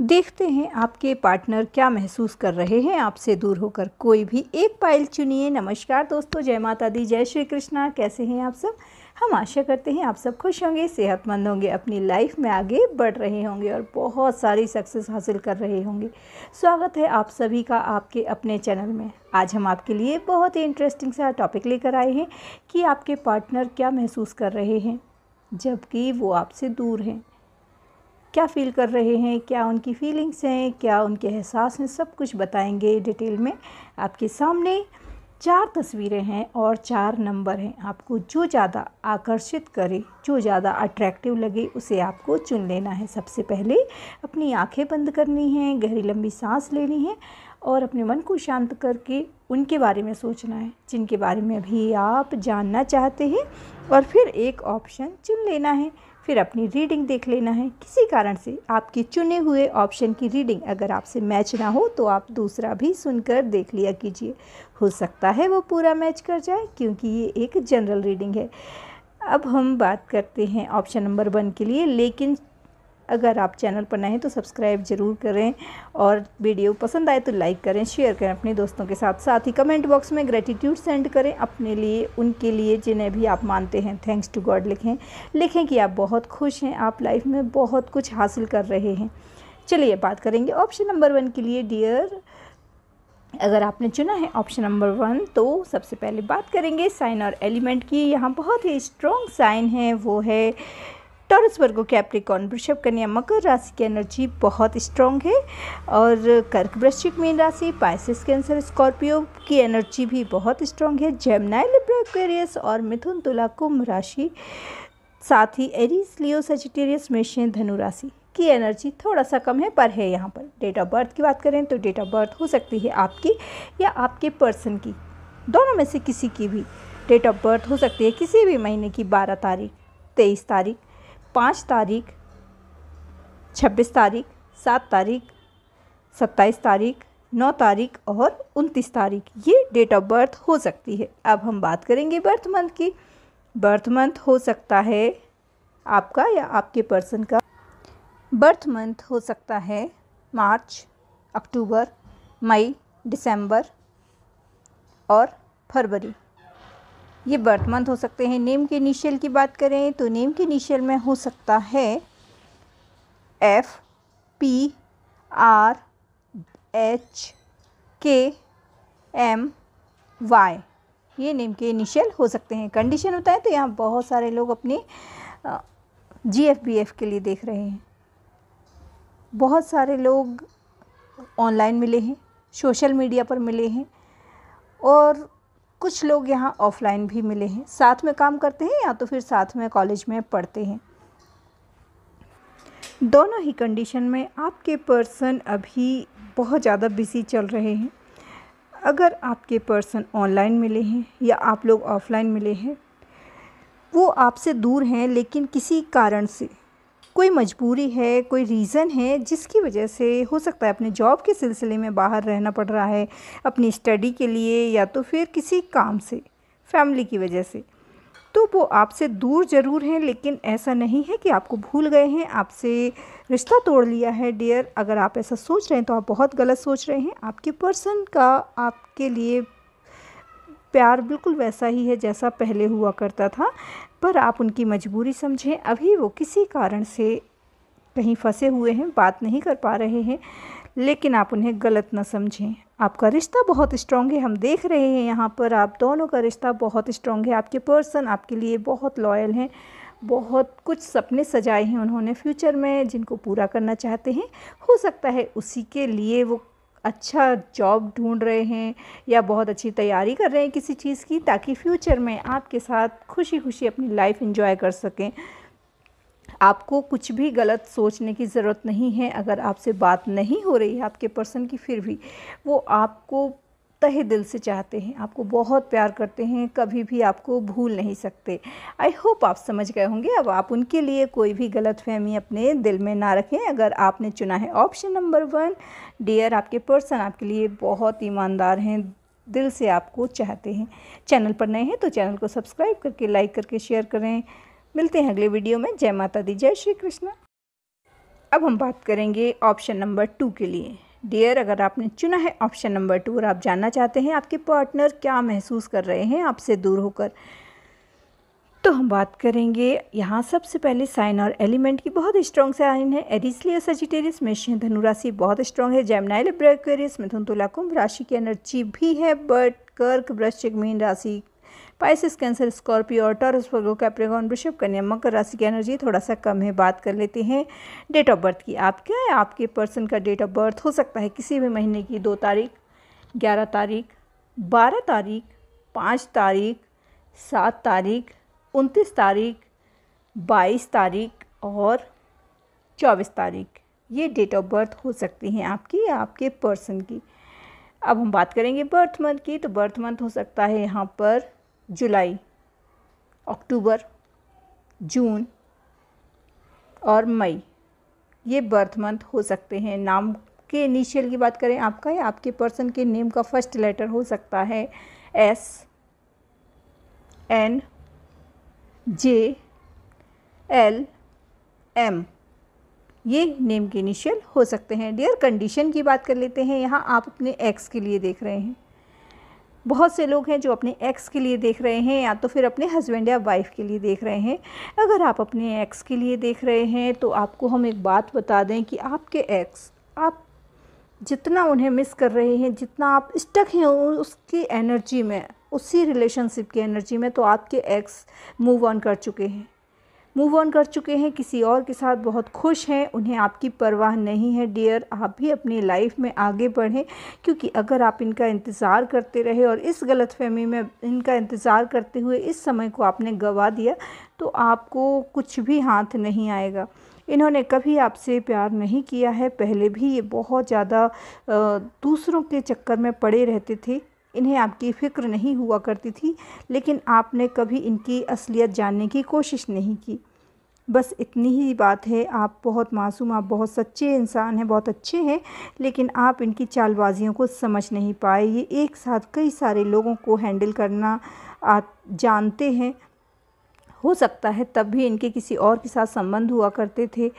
देखते हैं आपके पार्टनर क्या महसूस कर रहे हैं आपसे दूर होकर कोई भी एक पायल चुनिए नमस्कार दोस्तों जय माता दी जय श्री कृष्णा कैसे हैं आप सब हम आशा करते हैं आप सब खुश होंगे सेहतमंद होंगे अपनी लाइफ में आगे बढ़ रहे होंगे और बहुत सारी सक्सेस हासिल कर रहे होंगे स्वागत है आप सभी का आपके अपने चैनल में आज हम आपके लिए बहुत ही इंटरेस्टिंग सा टॉपिक लेकर आए हैं कि आपके पार्टनर क्या महसूस कर रहे हैं जबकि वो आपसे दूर हैं क्या फ़ील कर रहे हैं क्या उनकी फ़ीलिंग्स हैं क्या उनके एहसास हैं सब कुछ बताएंगे डिटेल में आपके सामने चार तस्वीरें हैं और चार नंबर हैं आपको जो ज़्यादा आकर्षित करे जो ज़्यादा अट्रैक्टिव लगे उसे आपको चुन लेना है सबसे पहले अपनी आंखें बंद करनी हैं गहरी लंबी सांस लेनी है और अपने मन को शांत करके उनके बारे में सोचना है जिनके बारे में अभी आप जानना चाहते हैं और फिर एक ऑप्शन चुन लेना है फिर अपनी रीडिंग देख लेना है किसी कारण से आपके चुने हुए ऑप्शन की रीडिंग अगर आपसे मैच ना हो तो आप दूसरा भी सुनकर देख लिया कीजिए हो सकता है वो पूरा मैच कर जाए क्योंकि ये एक जनरल रीडिंग है अब हम बात करते हैं ऑप्शन नंबर वन के लिए लेकिन अगर आप चैनल पर नए हैं तो सब्सक्राइब ज़रूर करें और वीडियो पसंद आए तो लाइक करें शेयर करें अपने दोस्तों के साथ साथ ही कमेंट बॉक्स में ग्रेटिट्यूड सेंड करें अपने लिए उनके लिए जिन्हें भी आप मानते हैं थैंक्स टू गॉड लिखें लिखें कि आप बहुत खुश हैं आप लाइफ में बहुत कुछ हासिल कर रहे हैं चलिए बात करेंगे ऑप्शन नंबर वन के लिए डियर अगर आपने चुना है ऑप्शन नंबर वन तो सबसे पहले बात करेंगे साइन और एलिमेंट की यहाँ बहुत ही स्ट्रॉन्ग साइन है वो है टॉरस वर्गो कैप्रिकॉन वृषभ कन्या मकर राशि की एनर्जी बहुत स्ट्रांग है और कर्क वृश्चिक मीन राशि पाइसिस कैंसर स्कॉर्पियो की एनर्जी भी बहुत स्ट्रांग है जेमनाई लिब्रा एक्वेरियस और मिथुन तुला कुंभ राशि साथ ही एरीज लियो सेजिटेरियस मेषन धनु राशि की एनर्जी थोड़ा सा कम है पर है यहाँ पर डेट ऑफ बर्थ की बात करें तो डेट ऑफ बर्थ हो सकती है आपकी या आपके पर्सन की दोनों में से किसी की भी डेट ऑफ बर्थ हो सकती है किसी भी महीने की बारह तारीख तेईस तारीख पाँच तारीख छब्बीस तारीख सात तारीख सत्ताईस तारीख नौ तारीख और उनतीस तारीख ये डेट ऑफ बर्थ हो सकती है अब हम बात करेंगे बर्थ मंथ की बर्थ मंथ हो सकता है आपका या आपके पर्सन का बर्थ मंथ हो सकता है मार्च अक्टूबर मई दिसंबर और फरवरी ये मंथ हो सकते हैं नेम के इनिशियल की बात करें तो नेम के इनिशियल में हो सकता है एफ पी आर एच के एम वाई ये नेम के इनिशियल हो सकते हैं कंडीशन होता है तो यहाँ बहुत सारे लोग अपने जी एफ बी एफ के लिए देख रहे हैं बहुत सारे लोग ऑनलाइन मिले हैं सोशल मीडिया पर मिले हैं और कुछ लोग यहाँ ऑफलाइन भी मिले हैं साथ में काम करते हैं या तो फिर साथ में कॉलेज में पढ़ते हैं दोनों ही कंडीशन में आपके पर्सन अभी बहुत ज़्यादा बिजी चल रहे हैं अगर आपके पर्सन ऑनलाइन मिले हैं या आप लोग ऑफलाइन मिले हैं वो आपसे दूर हैं लेकिन किसी कारण से कोई मजबूरी है कोई रीज़न है जिसकी वजह से हो सकता है अपने जॉब के सिलसिले में बाहर रहना पड़ रहा है अपनी स्टडी के लिए या तो फिर किसी काम से फैमिली की वजह से तो वो आपसे दूर ज़रूर हैं लेकिन ऐसा नहीं है कि आपको भूल गए हैं आपसे रिश्ता तोड़ लिया है डियर अगर आप ऐसा सोच रहे हैं तो आप बहुत गलत सोच रहे हैं आपके पर्सन का आपके लिए प्यार बिल्कुल वैसा ही है जैसा पहले हुआ करता था पर आप उनकी मजबूरी समझें अभी वो किसी कारण से कहीं फंसे हुए हैं बात नहीं कर पा रहे हैं लेकिन आप उन्हें गलत ना समझें आपका रिश्ता बहुत स्ट्रॉन्ग है हम देख रहे हैं यहाँ पर आप दोनों का रिश्ता बहुत स्ट्रॉन्ग है आपके पर्सन आपके लिए बहुत लॉयल हैं बहुत कुछ सपने सजाए हैं उन्होंने फ्यूचर में जिनको पूरा करना चाहते हैं हो सकता है उसी के लिए वो अच्छा जॉब ढूंढ रहे हैं या बहुत अच्छी तैयारी कर रहे हैं किसी चीज़ की ताकि फ्यूचर में आपके साथ खुशी खुशी अपनी लाइफ इंजॉय कर सकें आपको कुछ भी गलत सोचने की ज़रूरत नहीं है अगर आपसे बात नहीं हो रही है आपके पर्सन की फिर भी वो आपको तहे दिल से चाहते हैं आपको बहुत प्यार करते हैं कभी भी आपको भूल नहीं सकते आई होप आप समझ गए होंगे अब आप उनके लिए कोई भी गलत फहमी अपने दिल में ना रखें अगर आपने चुना है ऑप्शन नंबर वन डियर आपके पर्सन आपके लिए बहुत ईमानदार हैं दिल से आपको चाहते हैं चैनल पर नए हैं तो चैनल को सब्सक्राइब करके लाइक करके शेयर करें मिलते हैं अगले वीडियो में जय माता दी जय श्री कृष्ण अब हम बात करेंगे ऑप्शन नंबर टू के लिए डियर अगर आपने चुना है ऑप्शन नंबर टू और आप जानना चाहते हैं आपके पार्टनर क्या महसूस कर रहे हैं आपसे दूर होकर तो हम बात करेंगे यहाँ सबसे पहले साइन और एलिमेंट की बहुत स्ट्रॉन्ग साइन है एरिसलिया सजिटेरियस मेषियन धनुराशि बहुत स्ट्रॉन्ग है जैमनाइल ब्रेक्वेरियस मिथुन तुला कुंभ राशि की एनर्जी भी है बट कर्क वृश्चिक मीन राशि पाइसिस कैंसर स्कॉर्पियो और टॉरस वर्गो कैप्रिकॉन वृषभ कन्या मकर राशि की एनर्जी थोड़ा सा कम है बात कर लेते हैं डेट ऑफ बर्थ की आप क्या है आपके पर्सन का डेट ऑफ बर्थ हो सकता है किसी भी महीने की दो तारीख ग्यारह तारीख बारह तारीख पाँच तारीख सात तारीख उनतीस तारीख बाईस तारीख और चौबीस तारीख ये डेट ऑफ बर्थ हो सकती हैं आपकी या आपके पर्सन की अब हम बात करेंगे बर्थ मंथ की तो बर्थ मंथ हो सकता है यहाँ पर जुलाई अक्टूबर जून और मई ये बर्थ मंथ हो सकते हैं नाम के इनिशियल की बात करें आपका या आपके पर्सन के नेम का फर्स्ट लेटर हो सकता है S N J L M ये नेम के इनिशियल हो सकते हैं डियर कंडीशन की बात कर लेते हैं यहाँ आप अपने एक्स के लिए देख रहे हैं बहुत से लोग हैं जो अपने एक्स के लिए देख रहे हैं या तो फिर अपने हस्बैंड या वाइफ के लिए देख रहे हैं अगर आप अपने एक्स के लिए देख रहे हैं तो आपको हम एक बात बता दें कि आपके एक्स आप जितना उन्हें मिस कर रहे हैं जितना आप स्टक हैं उसकी एनर्जी में उसी रिलेशनशिप की एनर्जी में तो आपके एक्स मूव ऑन कर चुके हैं मूव ऑन कर चुके हैं किसी और के साथ बहुत खुश हैं उन्हें आपकी परवाह नहीं है डियर आप भी अपनी लाइफ में आगे बढ़ें क्योंकि अगर आप इनका इंतज़ार करते रहे और इस गलत फहमी में इनका इंतज़ार करते हुए इस समय को आपने गवा दिया तो आपको कुछ भी हाथ नहीं आएगा इन्होंने कभी आपसे प्यार नहीं किया है पहले भी ये बहुत ज़्यादा दूसरों के चक्कर में पड़े रहते थे इन्हें आपकी फ़िक्र नहीं हुआ करती थी लेकिन आपने कभी इनकी असलियत जानने की कोशिश नहीं की बस इतनी ही बात है आप बहुत मासूम आप बहुत सच्चे इंसान हैं बहुत अच्छे हैं लेकिन आप इनकी चालबाजियों को समझ नहीं पाए ये एक साथ कई सारे लोगों को हैंडल करना आ, जानते हैं हो सकता है तब भी इनके किसी और के साथ संबंध हुआ करते थे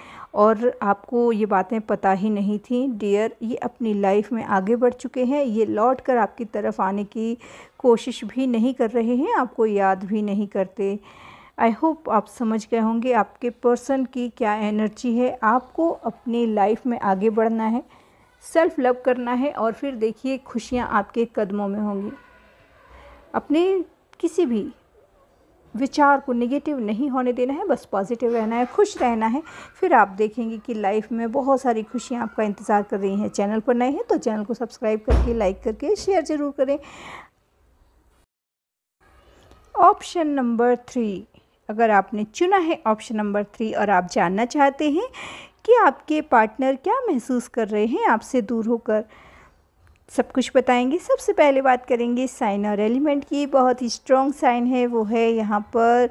और आपको ये बातें पता ही नहीं थी डियर ये अपनी लाइफ में आगे बढ़ चुके हैं ये लौट कर आपकी तरफ आने की कोशिश भी नहीं कर रहे हैं आपको याद भी नहीं करते आई होप आप समझ गए होंगे आपके पर्सन की क्या एनर्जी है आपको अपनी लाइफ में आगे बढ़ना है सेल्फ़ लव करना है और फिर देखिए खुशियाँ आपके कदमों में होंगी अपने किसी भी विचार को निगेटिव नहीं होने देना है बस पॉजिटिव रहना है खुश रहना है फिर आप देखेंगे कि लाइफ में बहुत सारी खुशियाँ आपका इंतज़ार कर रही हैं चैनल पर नए हैं तो चैनल को सब्सक्राइब करके लाइक करके शेयर ज़रूर करें ऑप्शन नंबर थ्री अगर आपने चुना है ऑप्शन नंबर थ्री और आप जानना चाहते हैं कि आपके पार्टनर क्या महसूस कर रहे हैं आपसे दूर होकर सब कुछ बताएंगे सबसे पहले बात करेंगे साइन और एलिमेंट की बहुत ही स्ट्रॉन्ग साइन है वो है यहाँ पर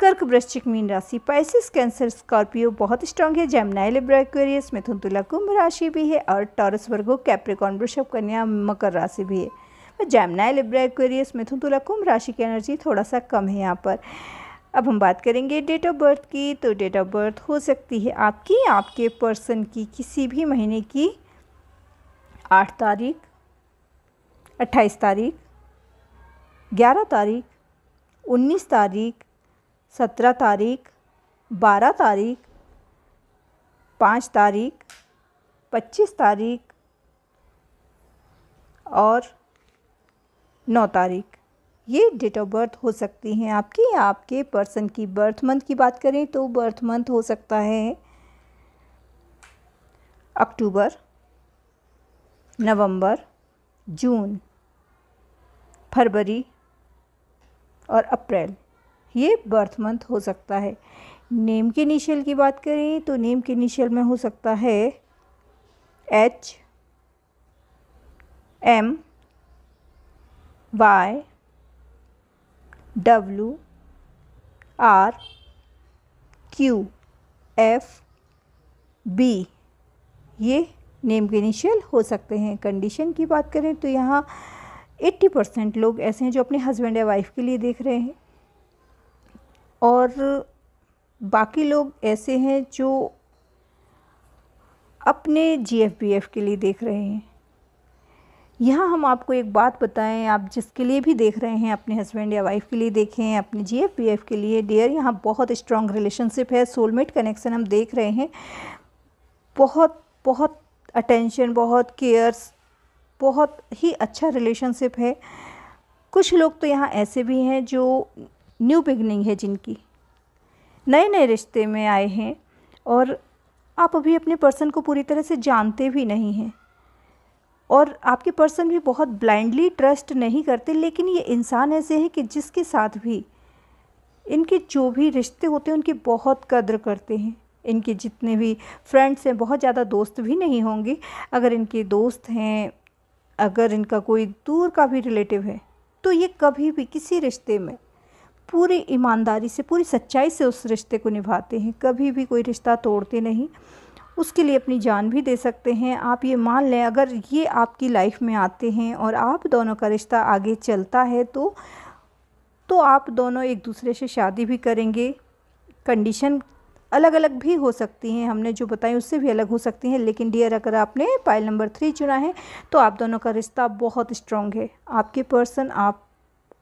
कर्क वृश्चिक मीन राशि पाइसिस कैंसर स्कॉर्पियो बहुत स्ट्रांग है जैमनाइल ब्रैक्वेरियस मिथुन तुला कुंभ राशि भी है और टॉरस वर्गो कैप्रिकॉन वृषभ कन्या मकर राशि भी है तो जैमनाइल लिब्रा मिथुन तुला कुंभ राशि की एनर्जी थोड़ा सा कम है यहाँ पर अब हम बात करेंगे डेट ऑफ बर्थ की तो डेट ऑफ बर्थ हो सकती है आपकी आपके पर्सन की किसी भी महीने की आठ तारीख अट्ठाईस तारीख ग्यारह तारीख उन्नीस तारीख सत्रह तारीख बारह तारीख पाँच तारीख पच्चीस तारीख और नौ तारीख ये डेट ऑफ बर्थ हो सकती हैं आपकी या आपके पर्सन की बर्थ मंथ की बात करें तो बर्थ मंथ हो सकता है अक्टूबर नवंबर जून फरवरी और अप्रैल ये बर्थ मंथ हो सकता है नेम के इनिशियल की बात करें तो नेम के इनिशियल में हो सकता है H M Y W R Q F B ये नेम के इनिशियल हो सकते हैं कंडीशन की बात करें तो यहाँ एट्टी परसेंट लोग ऐसे हैं जो अपने हस्बैंड या वाइफ के लिए देख रहे हैं और बाकी लोग ऐसे हैं जो अपने जी एफ बी एफ के लिए देख रहे हैं यहाँ हम आपको एक बात बताएं आप जिसके लिए भी देख रहे हैं अपने हस्बैंड या वाइफ के लिए देखें अपने जी एफ बी एफ के लिए डियर यहाँ बहुत स्ट्रॉन्ग रिलेशनशिप है सोलमेट कनेक्शन हम देख रहे हैं बहुत बहुत अटेंशन बहुत केयर्स बहुत ही अच्छा रिलेशनशिप है कुछ लोग तो यहाँ ऐसे भी हैं जो न्यू बिगनिंग है जिनकी नए नए रिश्ते में आए हैं और आप अभी अपने पर्सन को पूरी तरह से जानते भी नहीं हैं और आपके पर्सन भी बहुत ब्लाइंडली ट्रस्ट नहीं करते लेकिन ये इंसान ऐसे हैं कि जिसके साथ भी इनके जो भी रिश्ते होते हैं उनकी बहुत कद्र करते हैं इनके जितने भी फ्रेंड्स हैं बहुत ज़्यादा दोस्त भी नहीं होंगे अगर इनके दोस्त हैं अगर इनका कोई दूर का भी रिलेटिव है तो ये कभी भी किसी रिश्ते में पूरी ईमानदारी से पूरी सच्चाई से उस रिश्ते को निभाते हैं कभी भी कोई रिश्ता तोड़ते नहीं उसके लिए अपनी जान भी दे सकते हैं आप ये मान लें अगर ये आपकी लाइफ में आते हैं और आप दोनों का रिश्ता आगे चलता है तो तो आप दोनों एक दूसरे से शादी भी करेंगे कंडीशन अलग अलग भी हो सकती हैं हमने जो बताई उससे भी अलग हो सकती हैं लेकिन डियर अगर आपने पाइल नंबर थ्री चुना है तो आप दोनों का रिश्ता बहुत स्ट्रॉन्ग है आपके पर्सन आप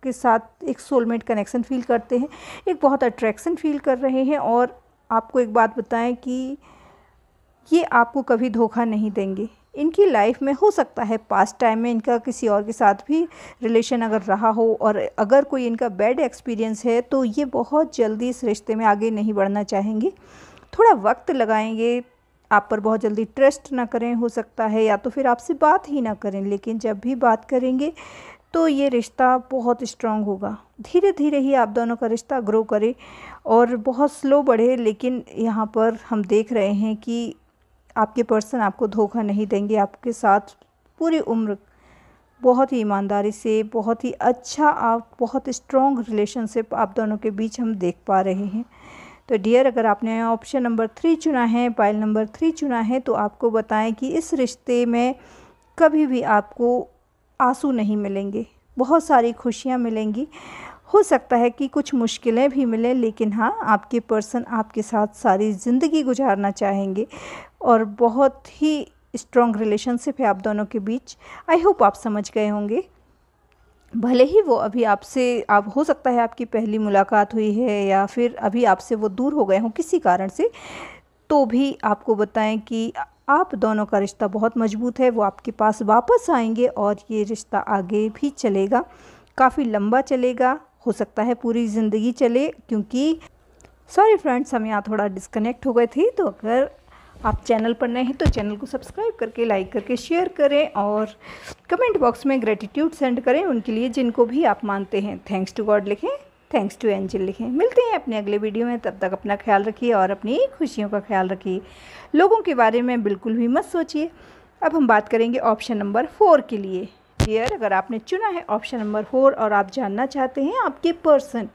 के साथ एक सोलमेट कनेक्शन फील करते हैं एक बहुत अट्रैक्शन फील कर रहे हैं और आपको एक बात बताएं कि ये आपको कभी धोखा नहीं देंगे इनकी लाइफ में हो सकता है पास्ट टाइम में इनका किसी और के साथ भी रिलेशन अगर रहा हो और अगर कोई इनका बैड एक्सपीरियंस है तो ये बहुत जल्दी इस रिश्ते में आगे नहीं बढ़ना चाहेंगे थोड़ा वक्त लगाएंगे आप पर बहुत जल्दी ट्रस्ट ना करें हो सकता है या तो फिर आपसे बात ही ना करें लेकिन जब भी बात करेंगे तो ये रिश्ता बहुत स्ट्रांग होगा धीरे धीरे ही आप दोनों का रिश्ता ग्रो करे और बहुत स्लो बढ़े लेकिन यहाँ पर हम देख रहे हैं कि आपके पर्सन आपको धोखा नहीं देंगे आपके साथ पूरी उम्र बहुत ही ईमानदारी से बहुत ही अच्छा आप बहुत स्ट्रॉन्ग रिलेशनशिप आप दोनों के बीच हम देख पा रहे हैं तो डियर अगर आपने ऑप्शन नंबर थ्री चुना है पाइल नंबर थ्री चुना है तो आपको बताएं कि इस रिश्ते में कभी भी आपको आंसू नहीं मिलेंगे बहुत सारी खुशियाँ मिलेंगी हो सकता है कि कुछ मुश्किलें भी मिलें लेकिन हाँ आपके पर्सन आपके साथ सारी ज़िंदगी गुजारना चाहेंगे और बहुत ही स्ट्रॉन्ग रिलेशनशिप है आप दोनों के बीच आई होप आप समझ गए होंगे भले ही वो अभी आपसे आप हो सकता है आपकी पहली मुलाकात हुई है या फिर अभी आपसे वो दूर हो गए हों किसी कारण से तो भी आपको बताएं कि आप दोनों का रिश्ता बहुत मजबूत है वो आपके पास वापस आएंगे और ये रिश्ता आगे भी चलेगा काफ़ी लंबा चलेगा हो सकता है पूरी ज़िंदगी चले क्योंकि सॉरी फ्रेंड्स हम यहाँ थोड़ा डिस्कनेक्ट हो गए थे तो अगर आप चैनल पर नए हैं तो चैनल को सब्सक्राइब करके लाइक करके शेयर करें और कमेंट बॉक्स में ग्रेटिट्यूड सेंड करें उनके लिए जिनको भी आप मानते हैं थैंक्स टू गॉड लिखें थैंक्स टू एंजल लिखें मिलते हैं अपने अगले वीडियो में तब तक अपना ख्याल रखिए और अपनी खुशियों का ख्याल रखिए लोगों के बारे में बिल्कुल भी मत सोचिए अब हम बात करेंगे ऑप्शन नंबर फोर के लिए डियर अगर आपने चुना है ऑप्शन नंबर फोर और आप जानना चाहते हैं आपके पर्सन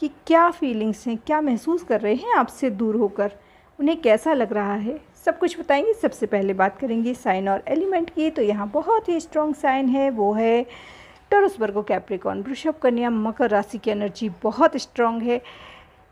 कि क्या फीलिंग्स हैं क्या महसूस कर रहे हैं आपसे दूर होकर उन्हें कैसा लग रहा है सब कुछ बताएंगे सबसे पहले बात करेंगे साइन और एलिमेंट की तो यहाँ बहुत ही स्ट्रॉन्ग साइन है वो है टर्स वर्गो कैप्रिकॉन वृषभ कन्या मकर राशि की एनर्जी बहुत स्ट्रॉन्ग है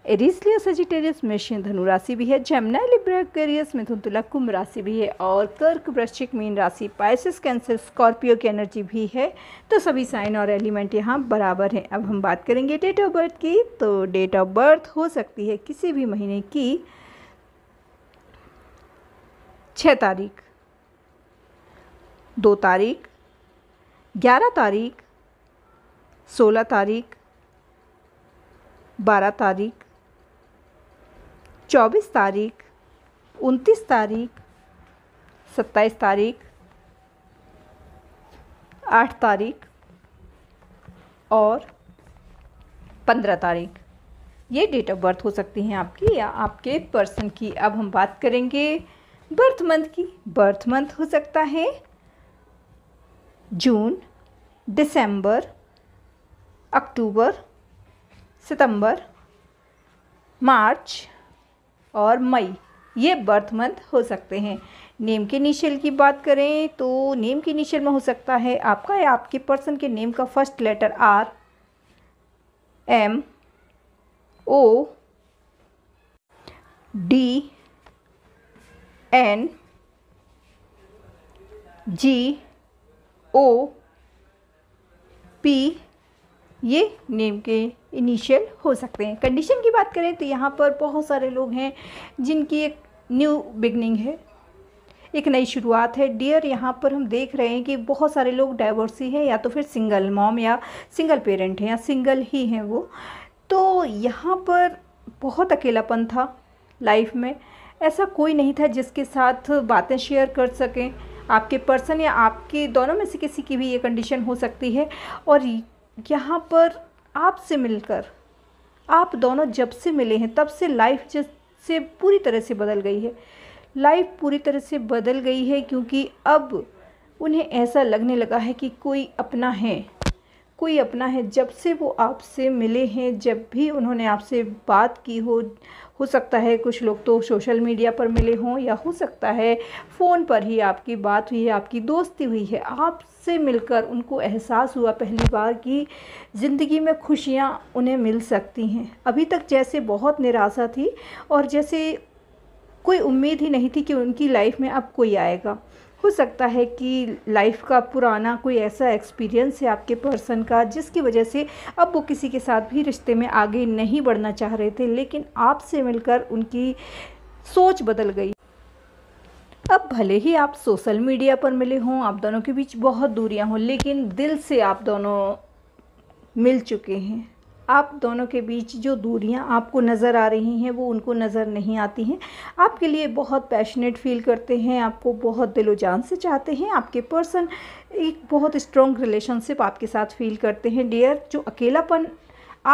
एरिसलिया सजिटेरियस मेषिन धनु राशि भी है जेमनाई लिब्रा कैरियस मिथुन तुला कुंभ राशि भी है और कर्क वृश्चिक मीन राशि पाइसिस कैंसर स्कॉर्पियो की एनर्जी भी है तो सभी साइन और एलिमेंट यहाँ बराबर हैं अब हम बात करेंगे डेट ऑफ बर्थ की तो डेट ऑफ बर्थ हो सकती है किसी भी महीने की छः तारीख दो तारीख ग्यारह तारीख सोलह तारीख बारह तारीख चौबीस तारीख उनतीस तारीख सत्ताईस तारीख आठ तारीख और पंद्रह तारीख ये डेट ऑफ बर्थ हो सकती हैं आपकी या आपके पर्सन की अब हम बात करेंगे बर्थ मंथ की बर्थ मंथ हो सकता है जून दिसंबर अक्टूबर सितंबर मार्च और मई ये बर्थ मंथ हो सकते हैं नेम के इनिशियल की बात करें तो नेम के निशल में हो सकता है आपका या आपके पर्सन के नेम का first letter R M O D N G O P ये नेम के इनिशियल हो सकते हैं कंडीशन की बात करें तो यहाँ पर बहुत सारे लोग हैं जिनकी एक न्यू बिगनिंग है एक नई शुरुआत है डियर यहाँ पर हम देख रहे हैं कि बहुत सारे लोग डाइवोर्सी हैं या तो फिर सिंगल मॉम या सिंगल पेरेंट हैं या सिंगल ही हैं वो तो यहाँ पर बहुत अकेलापन था लाइफ में ऐसा कोई नहीं था जिसके साथ बातें शेयर कर सकें आपके पर्सन या आपके दोनों में से किसी की भी ये कंडीशन हो सकती है और यहाँ पर आपसे मिलकर आप दोनों जब से मिले हैं तब से लाइफ जैसे पूरी तरह से बदल गई है लाइफ पूरी तरह से बदल गई है क्योंकि अब उन्हें ऐसा लगने लगा है कि कोई अपना है कोई अपना है जब से वो आपसे मिले हैं जब भी उन्होंने आपसे बात की हो हो सकता है कुछ लोग तो सोशल मीडिया पर मिले हों या हो सकता है फ़ोन पर ही आपकी बात हुई है आपकी दोस्ती हुई है आपसे मिलकर उनको एहसास हुआ पहली बार कि ज़िंदगी में खुशियाँ उन्हें मिल सकती हैं अभी तक जैसे बहुत निराशा थी और जैसे कोई उम्मीद ही नहीं थी कि उनकी लाइफ में अब कोई आएगा हो सकता है कि लाइफ का पुराना कोई ऐसा एक्सपीरियंस है आपके पर्सन का जिसकी वजह से अब वो किसी के साथ भी रिश्ते में आगे नहीं बढ़ना चाह रहे थे लेकिन आपसे मिलकर उनकी सोच बदल गई अब भले ही आप सोशल मीडिया पर मिले हों आप दोनों के बीच बहुत दूरियां हों लेकिन दिल से आप दोनों मिल चुके हैं आप दोनों के बीच जो दूरियां आपको नज़र आ रही हैं वो उनको नज़र नहीं आती हैं आपके लिए बहुत पैशनेट फील करते हैं आपको बहुत दिलो जान से चाहते हैं आपके पर्सन एक बहुत स्ट्रॉन्ग रिलेशनशिप आपके साथ फील करते हैं डियर जो अकेलापन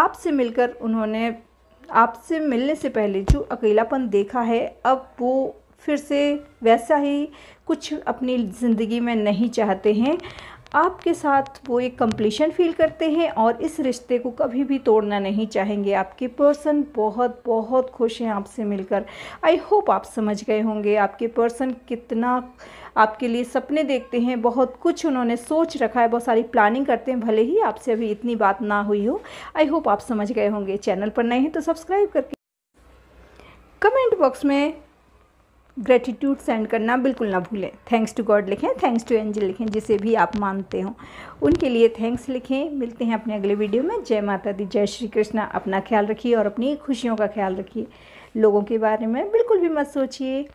आपसे मिलकर उन्होंने आपसे मिलने से पहले जो अकेलापन देखा है अब वो फिर से वैसा ही कुछ अपनी ज़िंदगी में नहीं चाहते हैं आपके साथ वो एक कम्प्लीशन फील करते हैं और इस रिश्ते को कभी भी तोड़ना नहीं चाहेंगे आपके पर्सन बहुत बहुत खुश हैं आपसे मिलकर आई होप आप समझ गए होंगे आपके पर्सन कितना आपके लिए सपने देखते हैं बहुत कुछ उन्होंने सोच रखा है बहुत सारी प्लानिंग करते हैं भले ही आपसे अभी इतनी बात ना हुई हो आई होप आप समझ गए होंगे चैनल पर नए हैं तो सब्सक्राइब करके कमेंट बॉक्स में ग्रेटिट्यूड सेंड करना बिल्कुल ना भूलें थैंक्स टू गॉड लिखें थैंक्स टू एंजल लिखें जिसे भी आप मानते हो उनके लिए थैंक्स लिखें मिलते हैं अपने अगले वीडियो में जय माता दी जय श्री कृष्णा अपना ख्याल रखिए और अपनी खुशियों का ख्याल रखिए लोगों के बारे में बिल्कुल भी मत सोचिए